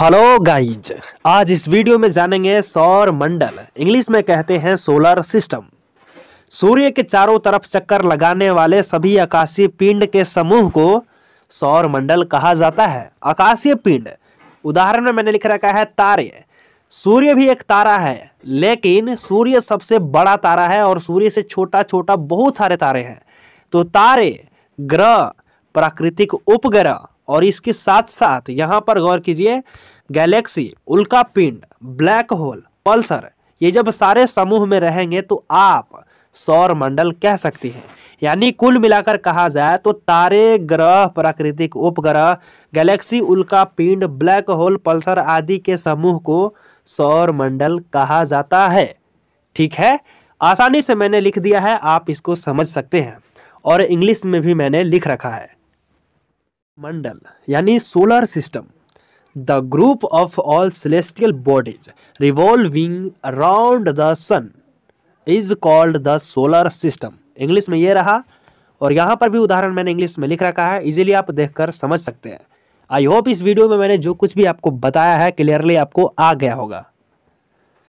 hello guys आज इस video में जानेंगे सौर मंडल इंग्लिश में कहते हैं सोलर सिस्टम सूर्य के चारों तरफ चक्कर लगाने वाले सभी आकाशीय पिंड के समूह को सौर मंडल कहा जाता है आकाशीय पिंड उदाहरण में मैंने लिख रखा है तारे सूर्य भी एक तारा है लेकिन सूर्य सबसे बड़ा तारा है और सूर्य से छोटा छोटा बहुत सारे तारे हैं तो तारे ग्रह प्राकृतिक उपग्रह और इसके साथ साथ यहाँ पर गौर कीजिए गैलेक्सी उल्का पिंड ब्लैक होल पल्सर ये जब सारे समूह में रहेंगे तो आप सौर मंडल कह सकती हैं यानी कुल मिलाकर कहा जाए तो तारे ग्रह प्राकृतिक उपग्रह गैलेक्सी उल्का पिंड ब्लैक होल पल्सर आदि के समूह को सौर मंडल कहा जाता है ठीक है आसानी से मैंने लिख दिया है आप इसको समझ सकते हैं और इंग्लिश में भी मैंने लिख रखा है मंडल यानी solar system the group of all celestial bodies revolving around the sun is called the solar system English में ये रहा और यहाँ पर भी उदाहरण मैंने इंग्लिश में लिख रखा है इजीली आप देखकर समझ सकते हैं आई होप इस वीडियो में मैंने जो कुछ भी आपको बताया है क्लियरली आपको आ गया होगा